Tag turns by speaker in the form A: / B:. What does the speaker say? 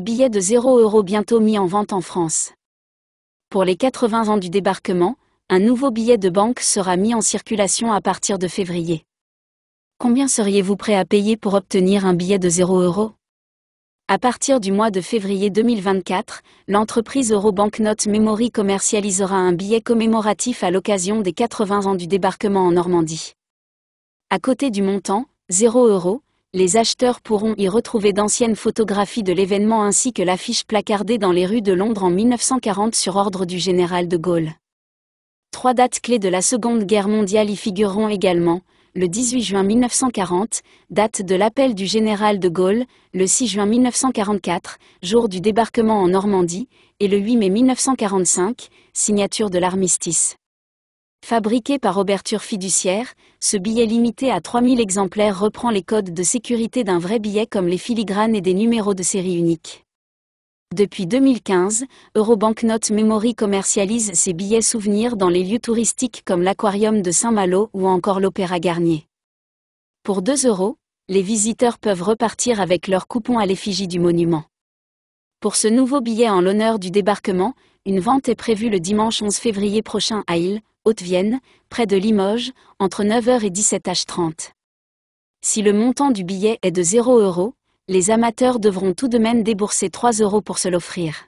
A: billets de 0 euros bientôt mis en vente en France. Pour les 80 ans du débarquement, un nouveau billet de banque sera mis en circulation à partir de février. Combien seriez-vous prêt à payer pour obtenir un billet de 0 euros à partir du mois de février 2024, l'entreprise Eurobanknote Memory commercialisera un billet commémoratif à l'occasion des 80 ans du débarquement en Normandie. À côté du montant, 0 euros, les acheteurs pourront y retrouver d'anciennes photographies de l'événement ainsi que l'affiche placardée dans les rues de Londres en 1940 sur ordre du général de Gaulle. Trois dates clés de la Seconde Guerre mondiale y figureront également, le 18 juin 1940, date de l'appel du général de Gaulle, le 6 juin 1944, jour du débarquement en Normandie, et le 8 mai 1945, signature de l'armistice. Fabriqué par Oberture Fiduciaire, ce billet limité à 3000 exemplaires reprend les codes de sécurité d'un vrai billet comme les filigranes et des numéros de série uniques. Depuis 2015, Eurobanknote Memory commercialise ses billets souvenirs dans les lieux touristiques comme l'aquarium de Saint-Malo ou encore l'Opéra Garnier. Pour 2 euros, les visiteurs peuvent repartir avec leur coupon à l'effigie du monument. Pour ce nouveau billet en l'honneur du débarquement, une vente est prévue le dimanche 11 février prochain à Île, Haute-Vienne, près de Limoges, entre 9h et 17h30. Si le montant du billet est de 0 les amateurs devront tout de même débourser 3 euros pour se l'offrir.